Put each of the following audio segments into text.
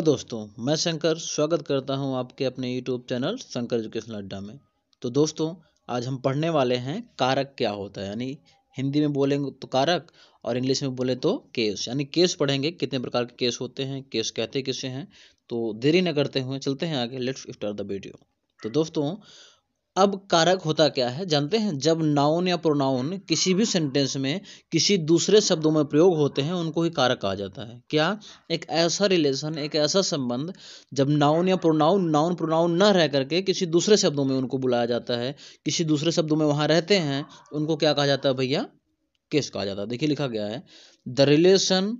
hello दोस्तों मैं शंकर स्वागत करता हूं आपके अपने यूट्यूब चैनल शंकर एजुकेशन अड्डा में तो दोस्तों आज हम पढ़ने वाले हैं कारक क्या होता है यानी हिंदी में बोलेंगे तो कारक और इंग्लिश में बोले तो केस यानी केस पढ़ेंगे कितने प्रकार के केस होते हैं केस कहते किसे हैं तो देरी न करते हुए चलते हैं आगे लेट्स स्टार्ट द वीडियो तो दोस्तों अब कारक होता क्या है जानते हैं जब नाउन या प्रोनाउन किसी भी सेंटेंस में किसी दूसरे शब्दों में प्रयोग होते हैं उनको ही कारक कहा जाता है क्या एक ऐसा रिलेशन एक ऐसा संबंध जब नाउन या प्रोनाउन नाउन प्रोनाउन ना रह करके किसी दूसरे शब्दों में उनको बुलाया जाता है किसी दूसरे शब्दों में वहां रहते हैं उनको क्या कहा जाता है भैया केस कहा जाता है देखिए लिखा गया है the relation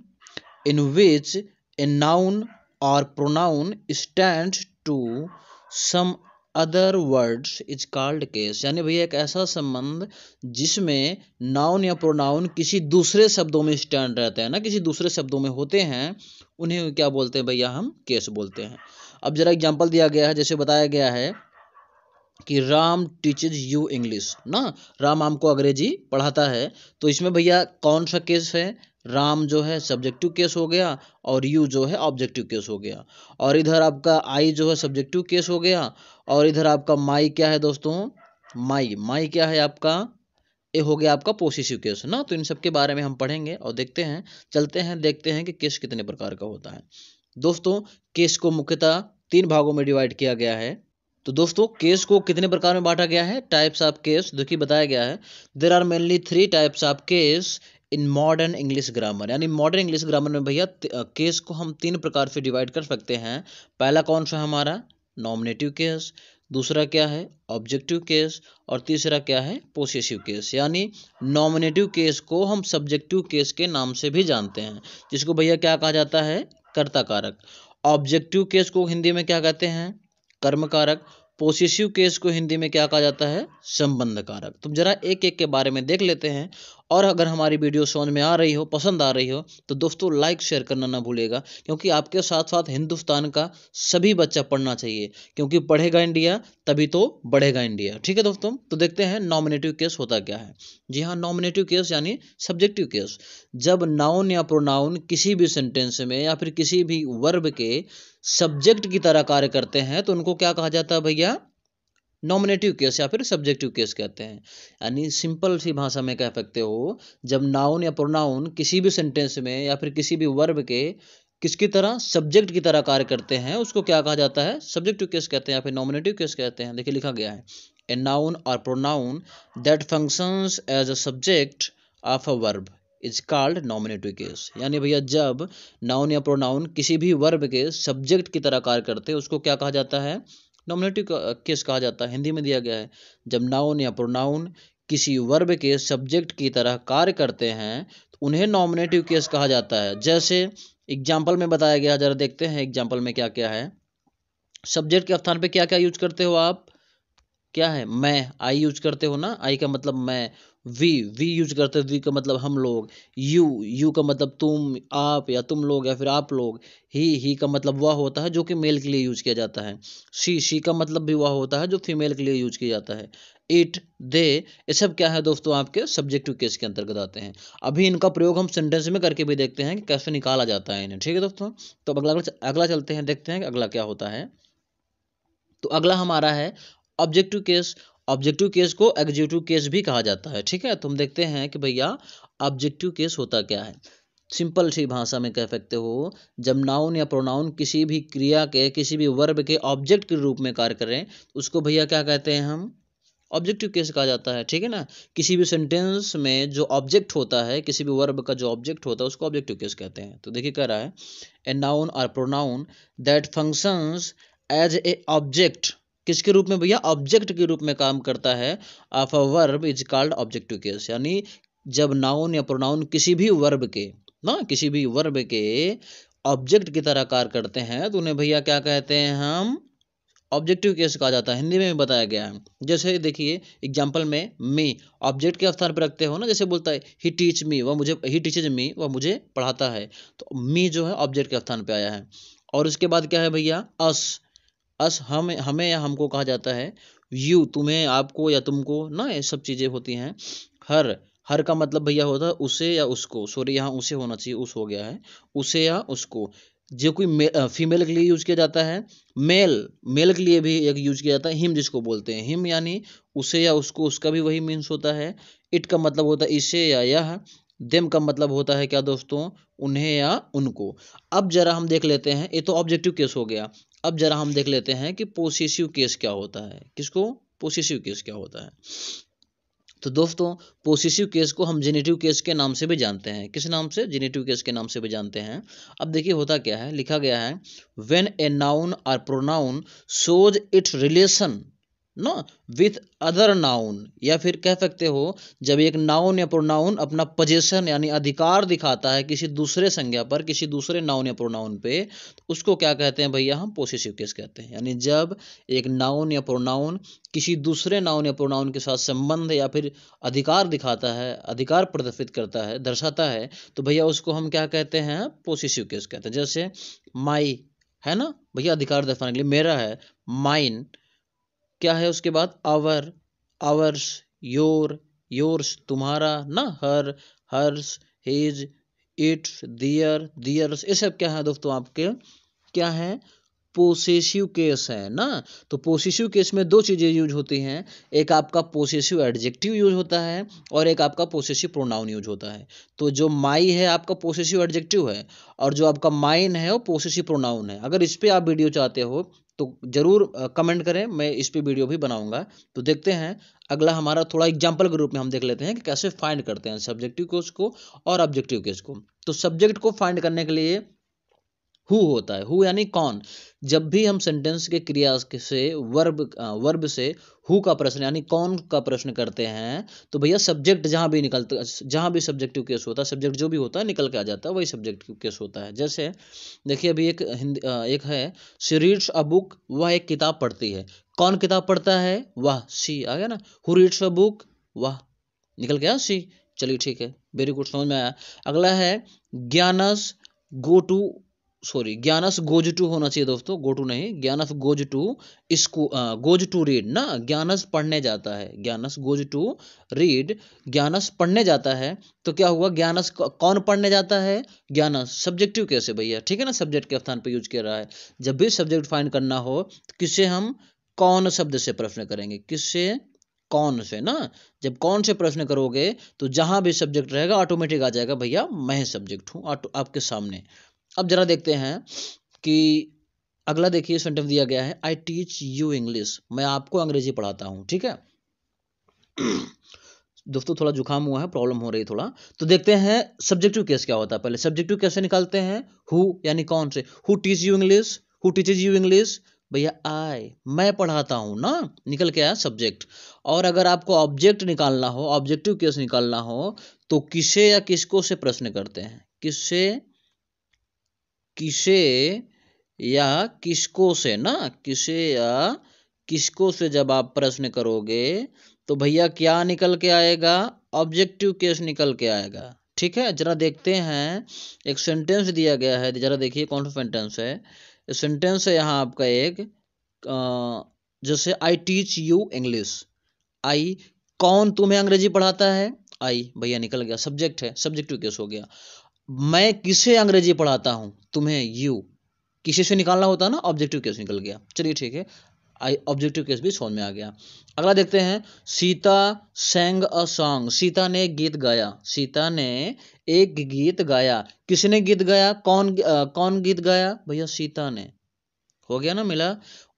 in which a noun और pronoun stand to some other words is called case यानी भैया एक ऐसा संबंध जिसमें नाउन या प्रोनाउन किसी दूसरे शब्दों में स्टैंड रहते हैं ना किसी दूसरे शब्दों में होते हैं उन्हें क्या बोलते हैं भैया हम केस बोलते हैं अब जरा एग्जाम्पल दिया गया है जैसे बताया गया है कि राम टीचेज यू इंग्लिश ना राम आम को अंग्रेजी पढ़ाता है तो इसमें भैया कौन सा केस है राम जो है सब्जेक्टिव केस हो गया और यू जो है ऑब्जेक्टिव केस हो गया और इधर आपका आई जो है सब्जेक्टिव केस हो गया और इधर आपका माई क्या है दोस्तों माई माई क्या है आपका ये हो गया आपका पोसिसिव केस ना तो इन सब के बारे में हम पढ़ेंगे और देखते हैं चलते हैं देखते हैं कि केस कितने प्रकार का होता है दोस्तों केस को मुख्यतः तीन भागों में डिवाइड किया गया है तो दोस्तों केस को कितने प्रकार में बांटा गया है टाइप्स ऑफ केस देखिए बताया गया है there are mainly three types of case in modern English grammar यानी मॉडर्न इंग्लिश ग्रामर में भैया केस को हम तीन प्रकार से डिवाइड कर सकते हैं पहला कौन सा हमारा नॉमिनेटिव केस दूसरा क्या है ऑब्जेक्टिव केस और तीसरा क्या है पोसेसिव केस यानी नॉमिनेटिव केस को हम सब्जेक्टिव केस के नाम से भी जानते हैं जिसको भैया क्या कहा जाता है कर्ता कारक ऑब्जेक्टिव केस को हिंदी में क्या कहते हैं कर्म कारक पोसेसिव केस को हिंदी में क्या कहा जाता है संबंध कारक तुम तो जरा एक एक के बारे में देख लेते हैं और अगर हमारी वीडियो समझ में आ रही हो पसंद आ रही हो तो दोस्तों लाइक शेयर करना ना भूलेगा क्योंकि आपके साथ साथ हिंदुस्तान का सभी बच्चा पढ़ना चाहिए क्योंकि पढ़ेगा इंडिया तभी तो बढ़ेगा इंडिया ठीक है दोस्तों तो देखते हैं नॉमिनेटिव केस होता क्या है जी हाँ नॉमिनेटिव केस यानी सब्जेक्टिव केस जब नाउन या प्रोनाउन किसी भी सेंटेंस में या फिर किसी भी वर्ब के सब्जेक्ट की तरह कार्य करते हैं तो उनको क्या कहा जाता है भैया नॉमिनेटिव केस या फिर सब्जेक्टिव केस कहते हैं यानी सिंपल सी भाषा में कह सकते हो जब नाउन या प्रोनाउन किसी भी सेंटेंस में या फिर किसी भी वर्ब के किसकी तरह सब्जेक्ट की तरह कार्य करते हैं उसको क्या कहा जाता है सब्जेक्टिव केस कहते हैं या फिर नॉमिनेटिव केस कहते हैं देखिए लिखा गया है ए नाउन और pronoun that functions as a subject of a verb is called nominative case यानी भैया जब नाउन या प्रोनाउन किसी भी वर्ब के सब्जेक्ट की तरह कार्य करते हैं उसको क्या कहा जाता है नॉमिनेटिव केस कहा जाता है हिंदी में दिया गया है जब नाउन या प्रोनाउन किसी वर्ब के सब्जेक्ट की तरह कार्य करते हैं तो उन्हें नॉमिनेटिव केस कहा जाता है जैसे एग्जाम्पल में बताया गया जरा देखते हैं एग्जाम्पल में क्या क्या है सब्जेक्ट के स्थान पे क्या क्या यूज करते हो आप क्या है मैं आई यूज करते हो ना आई का मतलब मैं वी वी यूज करते हैं वी का मतलब हम लोग यू यू का मतलब तुम आप या तुम लोग या फिर आप लोग ही ही का मतलब वह होता है जो कि मेल के लिए यूज किया जाता है सी सी का मतलब भी वह होता है जो फीमेल के लिए यूज किया जाता है इट दे ये सब क्या है दोस्तों आपके सब्जेक्टिव केस के अंतर्गत आते हैं अभी इनका प्रयोग हम सेंटेंस में करके भी देखते हैं कि कैसे निकाला जाता है इन्हें ठीक है दोस्तों तो अब अगला अगला चलते हैं देखते हैं कि अगला क्या होता है तो अगला हमारा है ऑब्जेक्टिव केस ऑब्जेक्टिव केस को एग्जीक्यूटिव केस भी कहा जाता है ठीक है तो हम देखते हैं कि भैया ऑब्जेक्टिव केस होता क्या है सिंपल सी भाषा में कह सकते हो जब नाउन या प्रोनाउन किसी भी क्रिया के किसी भी वर्ब के ऑब्जेक्ट के रूप में कार्य करें तो उसको भैया क्या कहते हैं हम ऑब्जेक्टिव केस कहा जाता है ठीक है ना किसी भी सेंटेंस में जो ऑब्जेक्ट होता है किसी भी वर्ब का जो ऑब्जेक्ट होता है उसको ऑब्जेक्टिव केस कहते हैं तो देखिए कह रहा है ए नाउन और pronoun that functions as a object किसके रूप में भैया ऑब्जेक्ट के रूप में काम करता है of a verb is called objective case यानी जब नाउन या प्रोनाउन किसी भी वर्ब के ना किसी भी वर्ब के ऑब्जेक्ट की तरह कार्य करते हैं तो उन्हें भैया क्या कहते हैं हम ऑब्जेक्टिव केस कहा जाता है हिंदी में भी बताया गया है जैसे देखिए एग्जाम्पल में मी ऑब्जेक्ट के स्थान पर रखते हो ना जैसे बोलता है ही टीच मी वह मुझे ही टीचेज मी वह मुझे पढ़ाता है तो मी जो है ऑब्जेक्ट के स्थान पर आया है और उसके बाद क्या है भैया अस अस हम हमें या हमको कहा जाता है यू तुम्हें आपको या तुमको ना ये सब चीज़ें होती हैं हर हर का मतलब भैया होता है उसे या उसको सॉरी यहाँ उसे होना चाहिए उस हो गया है उसे या उसको जो कोई फीमेल के लिए यूज किया जाता है मेल मेल के लिए भी एक यूज किया जाता है हिम जिसको बोलते हैं हिम यानी उसे या उसको उसका भी वही मीन्स होता है इट का मतलब होता है इसे या यह देम का मतलब होता है क्या दोस्तों उन्हें या उनको अब जरा हम देख लेते हैं ये तो ऑब्जेक्टिव केस हो गया अब जरा हम देख लेते हैं कि पोसेसिव केस क्या होता है किसको पोसेसिव केस क्या होता है तो दोस्तों पोसिसिव केस को हम जेनेटिव केस के नाम से भी जानते हैं किस नाम से जेनेटिव केस के नाम से भी जानते हैं अब देखिए होता क्या है लिखा गया है when a noun or pronoun shows its relation ना विथ अदर नाउन या फिर कह सकते हो जब एक नाउन या प्रोनाउन अपना पोजेशन यानी अधिकार दिखाता है किसी दूसरे संज्ञा पर किसी दूसरे नाउन या प्रोनाउन पे तो उसको क्या कहते हैं भैया हम पोसेसिव केस कहते हैं यानी जब एक नाउन या प्रोनाउन किसी दूसरे नाउन या प्रोनाउन के साथ संबंध या फिर अधिकार दिखाता है अधिकार प्रदर्शित करता है दर्शाता है तो भैया उसको हम क्या कहते हैं पोसेसिव केस कहते हैं जैसे माई है ना भैया अधिकार दर्शाने के लिए मेरा है माइन क्या है उसके बाद आवर आवर्स योर योर्स तुम्हारा ना her hers his its their theirs ये सब क्या है दोस्तों आपके क्या है पोसेसिव केस है ना तो पोसेसिव केस में दो चीज़ें यूज होती हैं एक आपका पोसेसिव एडजेक्टिव यूज होता है और एक आपका पोसेसिव प्रोनाउन यूज होता है तो जो माई है आपका पोसेसिव एडजेक्टिव है और जो आपका माइन है वो पोसेसिव प्रोनाउन है अगर इस पर आप वीडियो चाहते हो तो ज़रूर कमेंट करें मैं इस पर वीडियो भी बनाऊंगा तो देखते हैं अगला हमारा थोड़ा एग्जाम्पल के रूप में हम देख लेते हैं कि कैसे फाइंड करते हैं सब्जेक्टिव केस को और ऑब्जेक्टिव केस को तो सब्जेक्ट को फाइंड करने के लिए हु होता है हु यानी कौन जब भी हम सेंटेंस के क्रिया से वर्ब वर्ब से हु का प्रश्न यानी कौन का प्रश्न करते हैं तो भैया सब्जेक्ट जहाँ भी निकलता जहाँ भी सब्जेक्टिव केस होता है सब्जेक्ट जो भी होता है निकल के आ जाता है वही सब्जेक्टिव केस होता है जैसे देखिए अभी एक हिंदी एक है सी रीड्स अ बुक वह एक किताब पढ़ती है कौन किताब पढ़ता है वह सी आ गया ना हु रीड्स अ बुक वह निकल गया सी चलिए ठीक है वेरी गुड समझ में आया अगला है Gyanas go to sorry Gyanas goes to होना चाहिए दोस्तों गो टू नहीं ज्ञानस गोज टू इसको गोज टू रीड ना ज्ञानस पढ़ने जाता है Gyanas goes to read Gyanas पढ़ने जाता है तो क्या हुआ ज्ञानस कौन पढ़ने जाता है ज्ञानस सब्जेक्टिव कैसे भैया ठीक है ना सब्जेक्ट के स्थान पर यूज कर रहा है जब भी सब्जेक्ट फाइन करना हो तो किसे हम कौन शब्द से प्रश्न करेंगे किससे कौन से ना जब कौन से प्रश्न करोगे तो जहां भी सब्जेक्ट रहेगा ऑटोमेटिक आ जाएगा भैया मैं सब्जेक्ट हूँ आपके सामने अब जरा देखते हैं कि अगला देखिए सेंटेंस दिया गया है आई टीच यू इंग्लिश मैं आपको अंग्रेजी पढ़ाता हूं ठीक है दोस्तों थोड़ा जुकाम हुआ है प्रॉब्लम हो रही है थोड़ा तो देखते हैं सब्जेक्टिव केस क्या होता है पहले सब्जेक्टिव कैसे निकालते हैं हु यानी कौन से who teach you English who teaches you English भैया आई मैं पढ़ाता हूं ना निकल के आया सब्जेक्ट और अगर आपको ऑब्जेक्ट निकालना हो ऑब्जेक्टिव केस निकालना हो तो किसे या किसको से प्रश्न करते हैं किससे किसे या किसको से ना किसे या किसको से जब आप प्रश्न करोगे तो भैया क्या निकल के आएगा ऑब्जेक्टिव केस निकल के आएगा ठीक है जरा देखते हैं एक सेंटेंस दिया गया है जरा देखिए कौन सा सेंटेंस है सेंटेंस है यहाँ आपका एक जैसे I teach you English I कौन तुम्हें अंग्रेजी पढ़ाता है आई भैया निकल गया सब्जेक्ट है सब्जेक्टिव केस हो गया मैं किसे अंग्रेजी पढ़ाता हूं तुम्हें यू किसी से निकालना होता ना ऑब्जेक्टिव केस निकल गया चलिए ठीक है आई ऑब्जेक्टिव केस भी समझ में आ गया अगला देखते हैं Sita sang a song Sita ने गीत गाया सीता ने एक गीत गाया किसने गीत गाया कौन आ, कौन गीत गाया भैया सीता ने हो गया ना मिला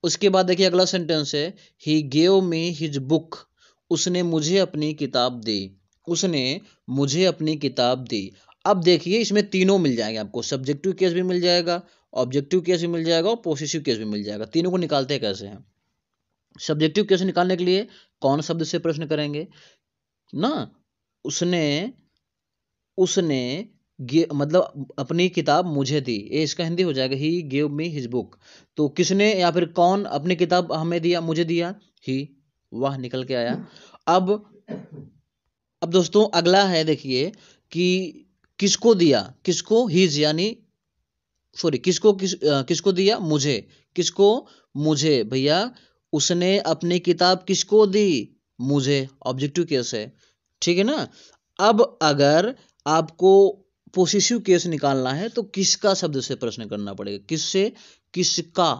उसके बाद देखिए अगला सेंटेंस है he gave me his book उसने मुझे अपनी किताब दी उसने मुझे अपनी किताब दी अब देखिए इसमें तीनों मिल जाएंगे आपको सब्जेक्टिव केस भी मिल जाएगा ऑब्जेक्टिव केस भी मिल जाएगा और पोसिसिव केस भी मिल जाएगा तीनों को निकालते कैसे हैं सब्जेक्टिव केस निकालने के लिए कौन शब्द से प्रश्न करेंगे ना उसने उसने मतलब अपनी किताब मुझे दी ये इसका हिंदी हो जाएगा he gave me his book तो किसने या फिर कौन अपनी किताब हमें दिया मुझे दिया ही वह निकल के आया अब अब दोस्तों अगला है देखिए कि किसको दिया किसको हीज यानी सॉरी किसको किस आ, किसको दिया मुझे किसको मुझे भैया उसने अपनी किताब किसको दी मुझे ऑब्जेक्टिव केस है ठीक है ना अब अगर आपको पोसिशिव केस निकालना है तो किसका शब्द से प्रश्न करना पड़ेगा किससे किसका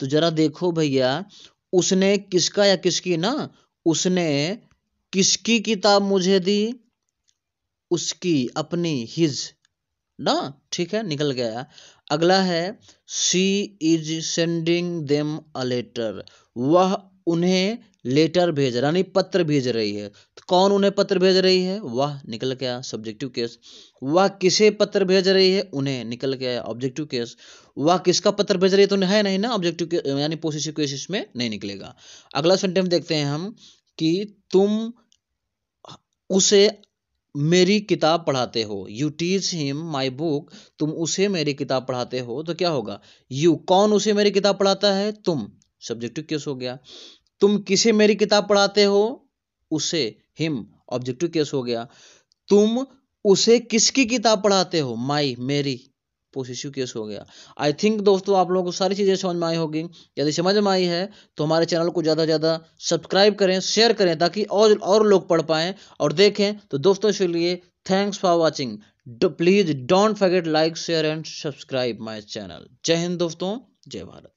तो जरा देखो भैया उसने किसका या किसकी ना उसने किसकी किताब मुझे दी उसकी अपनी हिज ना ठीक है निकल गया अगला है she is sending them a letter वह उन्हें लेटर भेज रहा यानी पत्र भेज रही है तो कौन उन्हें पत्र भेज रही है वह निकल गया सब्जेक्टिव केस वह किसे पत्र भेज रही है उन्हें निकल गया ऑब्जेक्टिव केस वह किसका पत्र भेज रही है तो है नहीं ना ऑब्जेक्टिव के यानी पोसिटिव केस इसमें नहीं निकलेगा अगला सेंटेंस देखते हैं हम कि तुम उसे मेरी किताब पढ़ाते हो you teach him my book तुम उसे मेरी किताब पढ़ाते हो तो क्या होगा यू कौन उसे मेरी किताब पढ़ाता है तुम सब्जेक्टिव केस हो गया तुम किसे मेरी किताब पढ़ाते हो उसे हिम ऑब्जेक्टिव केस हो गया तुम उसे किसकी किताब पढ़ाते हो माई मेरी पोसिशिव केस हो गया आई थिंक दोस्तों आप लोगों को सारी चीज़ें समझ में आई होगी यदि समझ में आई है तो हमारे चैनल को ज़्यादा से ज़्यादा सब्सक्राइब करें शेयर करें ताकि और और लोग पढ़ पाएँ और देखें तो दोस्तों इसलिए thanks for watching please don't forget like share and subscribe my channel जय हिंद दोस्तों जय भारत